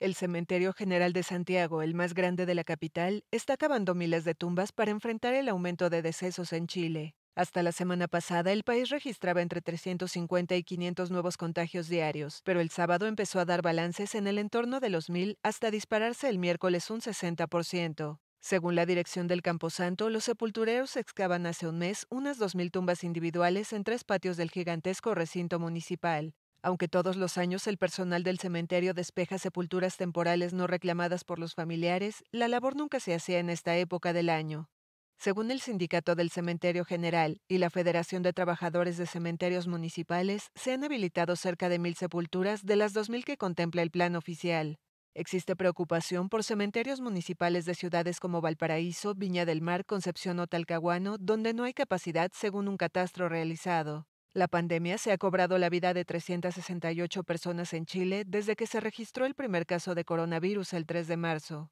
El Cementerio General de Santiago, el más grande de la capital, está cavando miles de tumbas para enfrentar el aumento de decesos en Chile. Hasta la semana pasada, el país registraba entre 350 y 500 nuevos contagios diarios, pero el sábado empezó a dar balances en el entorno de los 1.000 hasta dispararse el miércoles un 60%. Según la dirección del Camposanto, los sepultureros excavan hace un mes unas 2.000 tumbas individuales en tres patios del gigantesco recinto municipal. Aunque todos los años el personal del cementerio despeja sepulturas temporales no reclamadas por los familiares, la labor nunca se hacía en esta época del año. Según el Sindicato del Cementerio General y la Federación de Trabajadores de Cementerios Municipales, se han habilitado cerca de mil sepulturas de las 2.000 que contempla el plan oficial. Existe preocupación por cementerios municipales de ciudades como Valparaíso, Viña del Mar, Concepción o Talcahuano, donde no hay capacidad según un catastro realizado. La pandemia se ha cobrado la vida de 368 personas en Chile desde que se registró el primer caso de coronavirus el 3 de marzo.